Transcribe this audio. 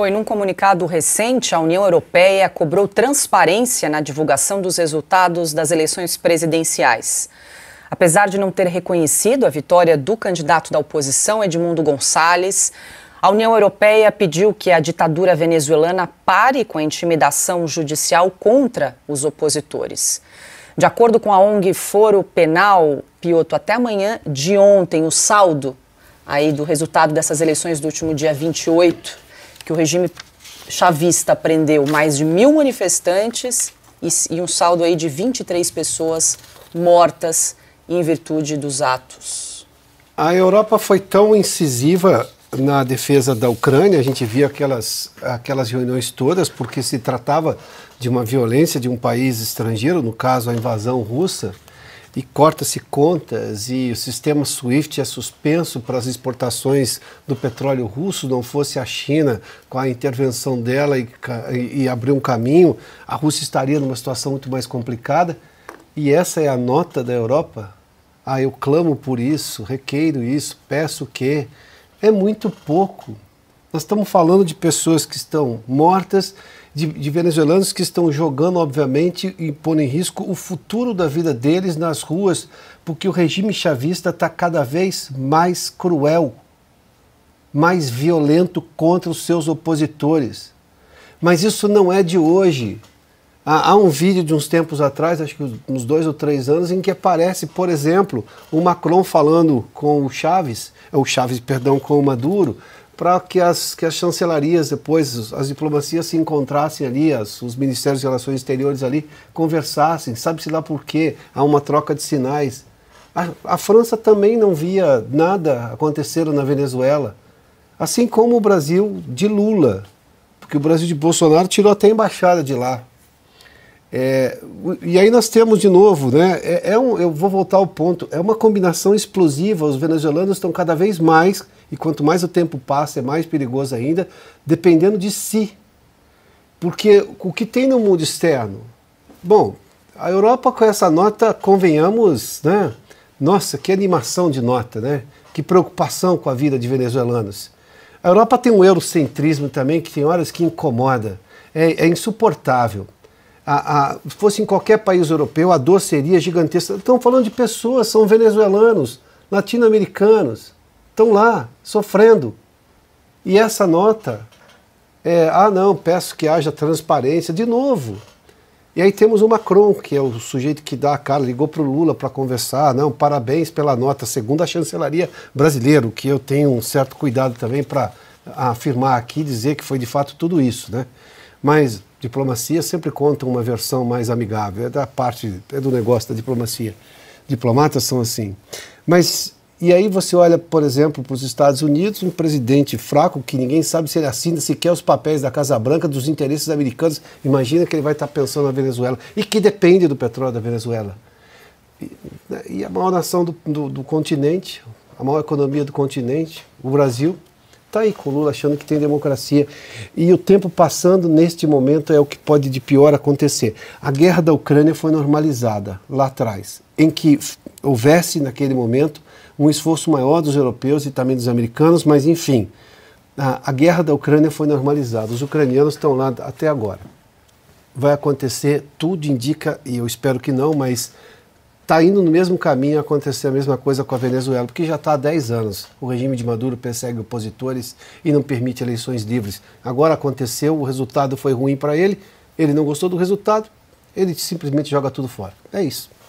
Foi num comunicado recente, a União Europeia cobrou transparência na divulgação dos resultados das eleições presidenciais. Apesar de não ter reconhecido a vitória do candidato da oposição, Edmundo Gonçalves, a União Europeia pediu que a ditadura venezuelana pare com a intimidação judicial contra os opositores. De acordo com a ONG Foro Penal, Pioto, até amanhã de ontem, o saldo aí do resultado dessas eleições do último dia 28 que o regime chavista prendeu mais de mil manifestantes e, e um saldo aí de 23 pessoas mortas em virtude dos atos. A Europa foi tão incisiva na defesa da Ucrânia, a gente via aquelas, aquelas reuniões todas, porque se tratava de uma violência de um país estrangeiro, no caso a invasão russa, e corta-se contas e o sistema SWIFT é suspenso para as exportações do petróleo russo, não fosse a China com a intervenção dela e, e abrir um caminho, a Rússia estaria numa situação muito mais complicada. E essa é a nota da Europa. Ah, eu clamo por isso, requeiro isso, peço o quê? É muito pouco nós estamos falando de pessoas que estão mortas, de, de, venezuelanos que estão jogando, obviamente, e pondo em risco o futuro da vida deles nas ruas, porque o regime chavista está cada vez mais cruel, mais violento contra os seus opositores. Mas isso não é de hoje. Há, há um vídeo de uns tempos atrás, acho que uns dois ou três anos, em que aparece, por exemplo, o Macron falando com o Chaves, é o Chaves, perdão, com o Maduro, para que as, que as chancelarias depois, as diplomacias se encontrassem ali, as, os ministérios de relações exteriores ali, conversassem, sabe-se lá por quê, há uma troca de sinais. A, a França também não via nada acontecer na Venezuela, assim como o Brasil de Lula, porque o Brasil de Bolsonaro tirou até a embaixada de lá. É, e aí nós temos de novo, né? É, é um, eu vou voltar ao ponto, é uma combinação explosiva. Os venezuelanos estão cada vez mais e quanto mais o tempo passa, é mais perigoso ainda, dependendo de si. Porque o que tem no mundo externo? Bom, a Europa com essa nota, convenhamos, né? Nossa, que animação de nota, né? Que preocupação com a vida de venezuelanos. A Europa tem um eurocentrismo também que tem horas que incomoda. É, é insuportável. A, a, se fosse em qualquer país europeu, a dor seria gigantesca. Estamos falando de pessoas, são venezuelanos, latino-americanos estão lá, sofrendo. E essa nota é: ah, não, peço que haja transparência, de novo. E aí temos o Macron, que é o sujeito que dá a cara, ligou para o Lula para conversar, não, parabéns pela nota, segundo a chancelaria brasileira, que eu tenho um certo cuidado também para afirmar aqui, dizer que foi de fato tudo isso, né? Mas diplomacia sempre conta uma versão mais amigável, é da parte, é do negócio da diplomacia. Diplomatas são assim. Mas e aí você olha, por exemplo, para os Estados Unidos, um presidente fraco que ninguém sabe se ele assina sequer os papéis da Casa Branca, dos interesses americanos. Imagina que ele vai estar pensando na Venezuela e que depende do petróleo da Venezuela. E, e a maior nação do, do, do, continente, a maior economia do continente, o Brasil, está aí com o Lula achando que tem democracia. E o tempo passando neste momento é o que pode de pior acontecer. A guerra da Ucrânia foi normalizada lá atrás, em que houvesse naquele momento um esforço maior dos europeus e também dos americanos, mas enfim, a, a guerra da Ucrânia foi normalizada. Os ucranianos estão lá até agora. Vai acontecer, tudo indica, e eu espero que não, mas está indo no mesmo caminho acontecer a mesma coisa com a Venezuela, porque já está há 10 anos. O regime de Maduro persegue opositores e não permite eleições livres. Agora aconteceu, o resultado foi ruim para ele, ele não gostou do resultado, ele simplesmente joga tudo fora. É isso.